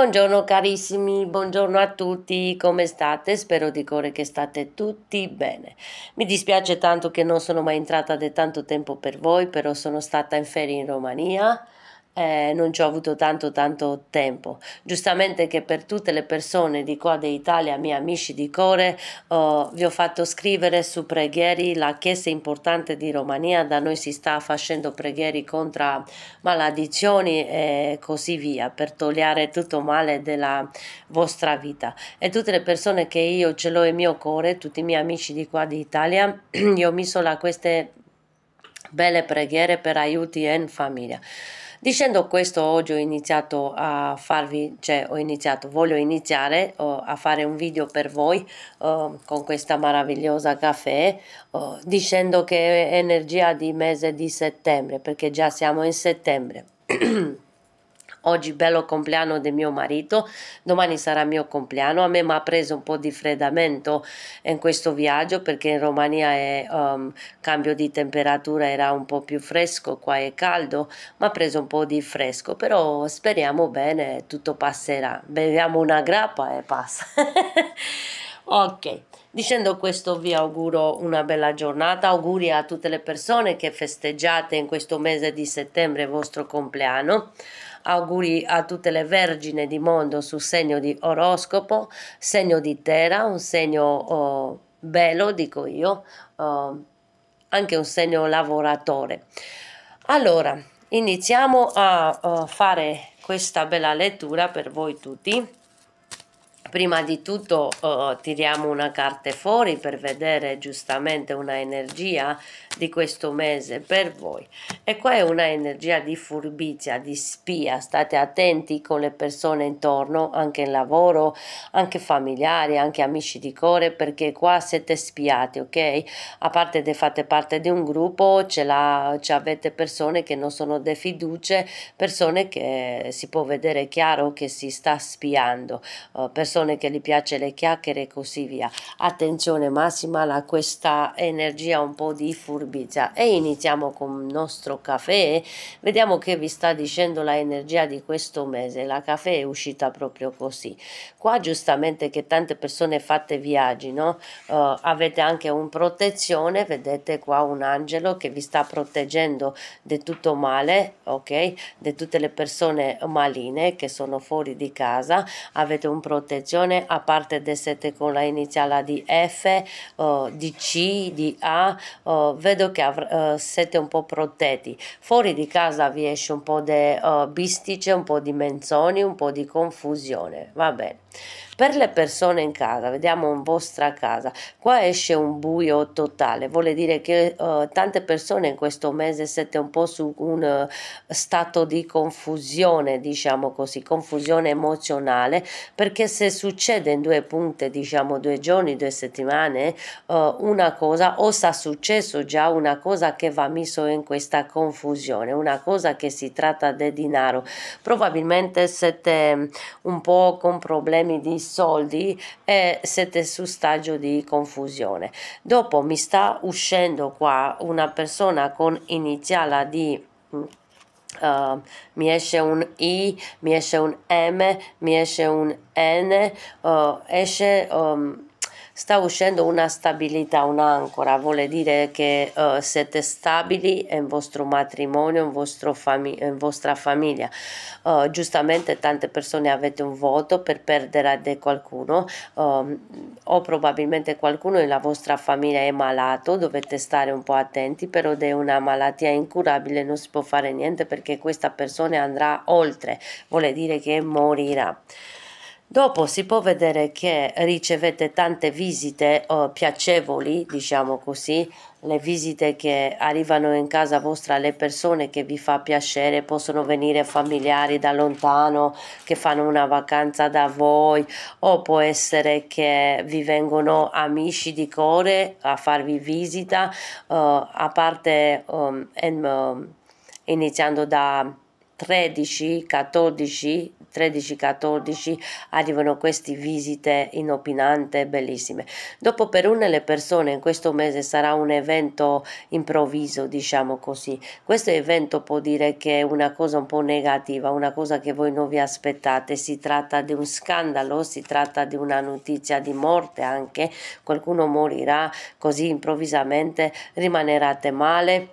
Buongiorno carissimi, buongiorno a tutti, come state? Spero di cuore che state tutti bene. Mi dispiace tanto che non sono mai entrata da tanto tempo per voi, però sono stata in ferie in Romania eh, non ci ho avuto tanto tanto tempo. Giustamente che per tutte le persone di qua d'Italia, miei amici di cuore, oh, vi ho fatto scrivere su preghieri la chiesa importante di Romania, da noi si sta facendo preghieri contro maledizioni e così via, per togliere tutto male della vostra vita. E tutte le persone che io ce l'ho il mio cuore, tutti i miei amici di qua d'Italia, io ho messo la queste belle preghiere per aiuti in famiglia. Dicendo questo, oggi ho iniziato a farvi, cioè ho iniziato, voglio iniziare oh, a fare un video per voi oh, con questa meravigliosa caffè, oh, dicendo che è energia di mese di settembre, perché già siamo in settembre. oggi bello compleanno di mio marito, domani sarà mio compleanno, a me mi ha preso un po' di freddamento in questo viaggio perché in Romania è um, cambio di temperatura era un po' più fresco, qua è caldo, mi ha preso un po' di fresco, però speriamo bene, tutto passerà, beviamo una grappa e passa. ok. Dicendo questo vi auguro una bella giornata, auguri a tutte le persone che festeggiate in questo mese di settembre il vostro compleanno. Auguri a tutte le vergine di mondo sul segno di oroscopo, segno di terra, un segno oh, bello, dico io, oh, anche un segno lavoratore. Allora, iniziamo a, a oh, fare questa bella lettura per voi tutti. Prima di tutto eh, tiriamo una carta fuori per vedere giustamente una energia di questo mese per voi. E qua è una energia di furbizia, di spia. State attenti con le persone intorno, anche in lavoro, anche familiari, anche amici di cuore, perché qua siete spiati, ok? A parte che fate parte di un gruppo, ce la, avete persone che non sono de fiducia persone che si può vedere chiaro che si sta spiando, eh, persone persone che gli piace le chiacchiere e così via. Attenzione massima a questa energia un po' di furbizia e iniziamo con il nostro caffè. Vediamo che vi sta dicendo la energia di questo mese. La caffè è uscita proprio così. Qua giustamente che tante persone fate viaggi, no? Uh, avete anche un protezione, vedete qua un angelo che vi sta proteggendo di tutto male, ok? Di tutte le persone maligne che sono fuori di casa, avete un protezione sezione a parte del sette con la iniziale di F, uh, di C, di A, uh, vedo che av- eh, siete un po' protetti. Fuori di casa vi esce un po' di eh, bisticce, un po' di menzoni, un po' di confusione, va bene. Per le persone in casa, vediamo in vostra casa, qua esce un buio totale, vuol dire che uh, tante persone in questo mese siete un po' su un uh, stato di confusione, diciamo così, confusione emozionale, perché se succede in due punte, diciamo due giorni, due settimane, uh, una cosa o sta successo già una cosa che va messo in questa confusione, una cosa che si tratta di denaro, probabilmente siete un po' con problemi termini di soldi e siete su stagio di confusione. Dopo mi sta uscendo qua una persona con iniziala di... Uh, mi esce un I, mi esce un M, mi esce un N, uh, esce... Um, sta uscendo una stabilità, un'ancora, vuol dire che uh, siete stabili in vostro matrimonio, in, vostro fami in vostra famiglia. Uh, giustamente tante persone avete un voto per perdere di qualcuno um, o probabilmente qualcuno nella vostra famiglia è malato, dovete stare un po' attenti, però è una malattia incurabile, non si può fare niente perché questa persona andrà oltre, vuol dire che morirà. Dopo si può vedere che ricevete tante visite eh, piacevoli, diciamo così, le visite che arrivano in casa vostra, le persone che vi fa piacere, possono venire familiari da lontano che fanno una vacanza da voi o può essere che vi vengono amici di cuore a farvi visita, eh, a parte um, in, um, iniziando da 13, 14, 13-14 arrivano queste visite inopinate, bellissime. Dopo per una le persone in questo mese sarà un evento improvviso, diciamo così. Questo evento può dire che è una cosa un po' negativa, una cosa che voi non vi aspettate. Si tratta di un scandalo, si tratta di una notizia di morte anche, qualcuno morirà così improvvisamente, rimanerete male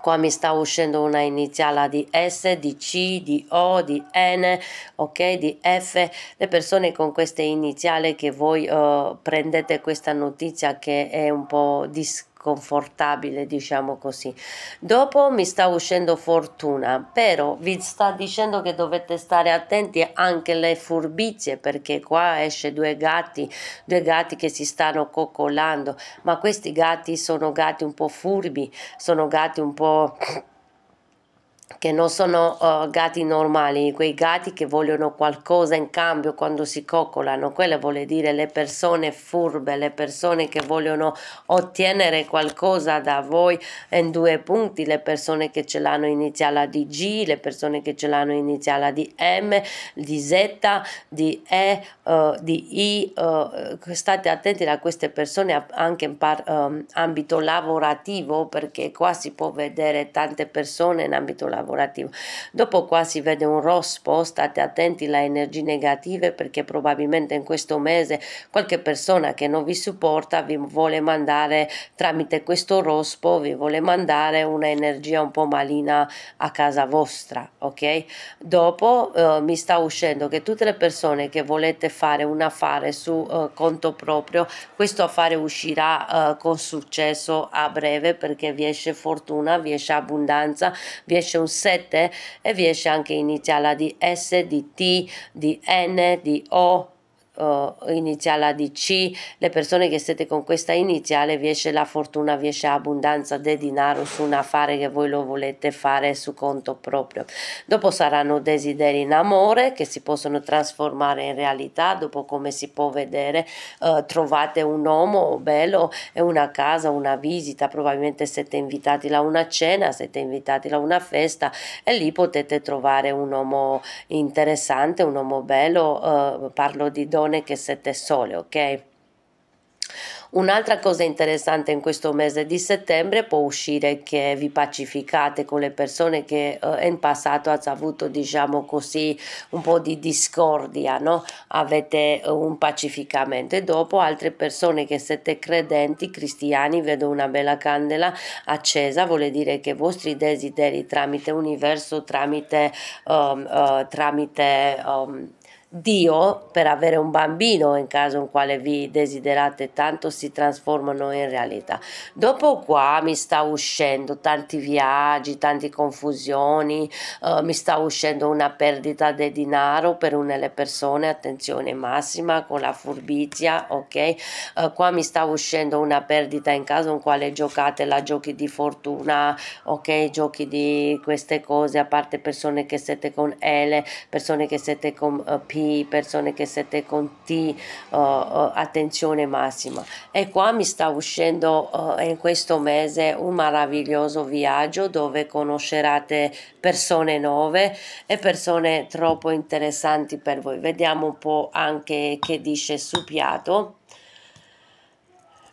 qua mi sta uscendo una iniziale di S, di C, di O, di N, ok, di F, le persone con queste iniziali che voi eh, prendete questa notizia che è un po' discreta confortabile, diciamo così. Dopo mi sta uscendo fortuna, però vi sta dicendo che dovete stare attenti anche alle furbizie, perché qua esce due gatti, due gatti che si stanno coccolando, ma questi gatti sono gatti un po' furbi, sono gatti un po' che non sono uh, gatti normali, quei gatti che vogliono qualcosa in cambio quando si coccolano, quelle vuol dire le persone furbe, le persone che vogliono ottenere qualcosa da voi in due punti, le persone che ce l'hanno iniziale di G, le persone che ce l'hanno iniziale di M, di Z, di E, uh, eh, di I, uh, state attenti a queste persone anche in par, um, ambito lavorativo perché qua si può vedere tante persone in ambito lavorativo lavorativo. Dopo qua si vede un rospo, state attenti alle energie negative perché probabilmente in questo mese qualche persona che non vi supporta vi vuole mandare tramite questo rospo, vi vuole mandare un'energia un po' malina a casa vostra, ok? Dopo eh, mi sta uscendo che tutte le persone che volete fare un affare su eh, conto proprio, questo affare uscirà eh, con successo a breve perché vi esce fortuna, vi esce abbondanza, vi esce un 7 e vi esce anche iniziala di S, di T, di N, di O, uh, eh, iniziale ADC, le persone che siete con questa iniziale vi esce la fortuna, vi esce abbondanza di denaro su un affare che voi lo volete fare su conto proprio. Dopo saranno desideri in amore che si possono trasformare in realtà, dopo come si può vedere uh, trovate un uomo bello e una casa, una visita, probabilmente siete invitati a una cena, siete invitati a una festa e lì potete trovare un uomo interessante, un uomo bello, uh, parlo di donne Leone che Sette Sole, ok? Un'altra cosa interessante in questo mese di settembre può uscire che vi pacificate con le persone che eh, in passato hanno avuto, diciamo così, un po' di discordia, no? avete eh, un pacificamento e dopo altre persone che siete credenti, cristiani, vedo una bella candela accesa, vuol dire che i vostri desideri tramite universo, tramite, um, uh, tramite um, Dio, per avere un bambino in caso in quale vi desiderate tanto, si trasformano in realtà. Dopo qua mi sta uscendo tanti viaggi, tante confusioni, eh, mi sta uscendo una perdita di denaro per una delle persone, attenzione massima con la furbizia, ok? Eh, qua mi sta uscendo una perdita in caso in quale giocate la giochi di fortuna, ok? Giochi di queste cose, a parte persone che siete con L, persone che siete con uh, P chi, persone che siete con te, uh, oh, oh, attenzione massima. E qua mi sta uscendo uh, in questo mese un meraviglioso viaggio dove conoscerete persone nuove e persone troppo interessanti per voi. Vediamo un po' anche che dice su piatto.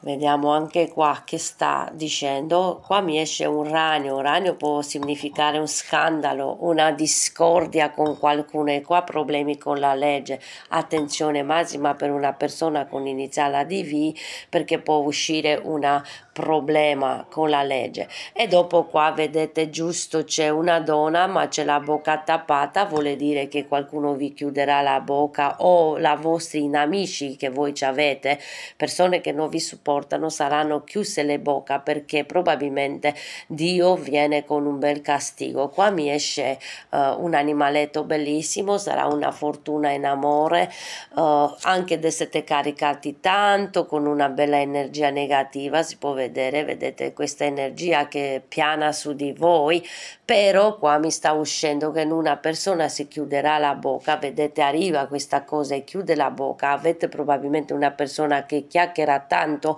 Vediamo anche qua che sta dicendo, qua mi esce un ragno, un ragno può significare un scandalo, una discordia con qualcuno e qua problemi con la legge, attenzione massima per una persona con iniziale ADV perché può uscire una problema con la legge e dopo qua vedete giusto c'è una donna ma c'è la bocca tappata vuol dire che qualcuno vi chiuderà la bocca o la vostri amici che voi ci avete persone che non vi supportano saranno chiuse le bocca perché probabilmente Dio viene con un bel castigo qua mi esce uh, un animaletto bellissimo sarà una fortuna in amore uh, anche se siete caricati tanto con una bella energia negativa si può vedere vedere, vedete questa energia che piana su di voi, però qua mi sta uscendo che in una persona si chiuderà la bocca, vedete arriva questa cosa e chiude la bocca, avete probabilmente una persona che chiacchiera tanto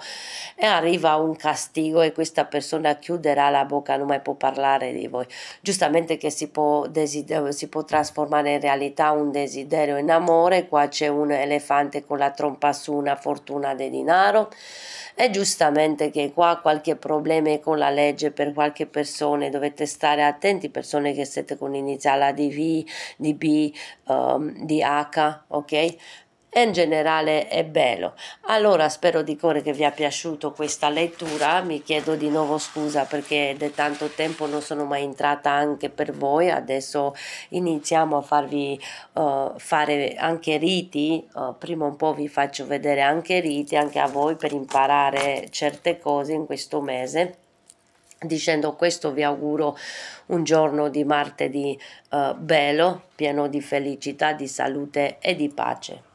e arriva un castigo e questa persona chiuderà la bocca, non mai può parlare di voi, giustamente che si può, si può trasformare in realtà un desiderio in amore, qua c'è un elefante con la trompa su una fortuna di denaro e giustamente che qua qualche problema con la legge per qualche persona, dovete stare attenti, persone che siete con iniziale A di V, di B, um, ehm, di H, ok? e in generale è bello. Allora spero di cuore che vi sia piaciuto questa lettura, mi chiedo di nuovo scusa perché da tanto tempo non sono mai entrata anche per voi, adesso iniziamo a farvi uh, fare anche riti, uh, prima o poi vi faccio vedere anche riti, anche a voi per imparare certe cose in questo mese dicendo questo vi auguro un giorno di martedì eh, bello, pieno di felicità, di salute e di pace.